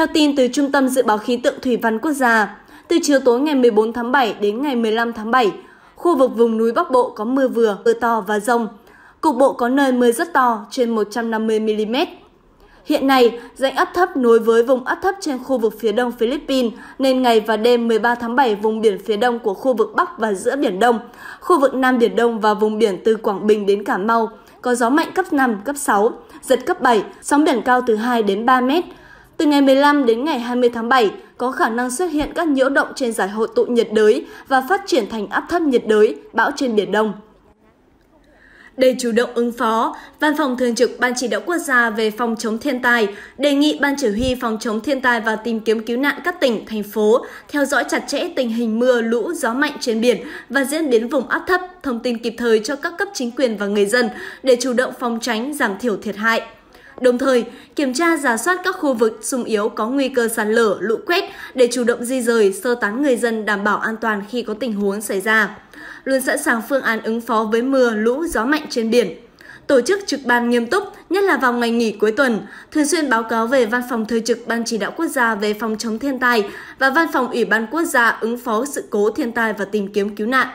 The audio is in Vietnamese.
Theo tin từ Trung tâm Dự báo Khí tượng Thủy văn Quốc gia, từ chiều tối ngày 14 tháng 7 đến ngày 15 tháng 7, khu vực vùng núi Bắc Bộ có mưa vừa, mưa to và rông. Cục bộ có nơi mưa rất to, trên 150mm. Hiện nay, dãy áp thấp nối với vùng áp thấp trên khu vực phía đông Philippines nên ngày và đêm 13 tháng 7 vùng biển phía đông của khu vực Bắc và giữa Biển Đông, khu vực Nam Biển Đông và vùng biển từ Quảng Bình đến Cà Mau có gió mạnh cấp 5, cấp 6, giật cấp 7, sóng biển cao từ 2 đến 3 mét, từ ngày 15 đến ngày 20 tháng 7, có khả năng xuất hiện các nhiễu động trên giải hội tụ nhiệt đới và phát triển thành áp thấp nhiệt đới, bão trên Biển Đông. Để chủ động ứng phó, Văn phòng Thường trực Ban Chỉ đạo Quốc gia về phòng chống thiên tai đề nghị Ban Chỉ huy phòng chống thiên tai và tìm kiếm cứu nạn các tỉnh, thành phố theo dõi chặt chẽ tình hình mưa, lũ, gió mạnh trên biển và diễn biến vùng áp thấp, thông tin kịp thời cho các cấp chính quyền và người dân để chủ động phòng tránh, giảm thiểu thiệt hại đồng thời kiểm tra giả soát các khu vực sung yếu có nguy cơ sạt lở, lũ quét để chủ động di rời, sơ tán người dân đảm bảo an toàn khi có tình huống xảy ra. Luôn sẵn sàng phương án ứng phó với mưa, lũ, gió mạnh trên biển. Tổ chức trực ban nghiêm túc, nhất là vào ngày nghỉ cuối tuần, thường xuyên báo cáo về Văn phòng thời trực Ban Chỉ đạo Quốc gia về phòng chống thiên tai và Văn phòng Ủy ban Quốc gia ứng phó sự cố thiên tai và tìm kiếm cứu nạn.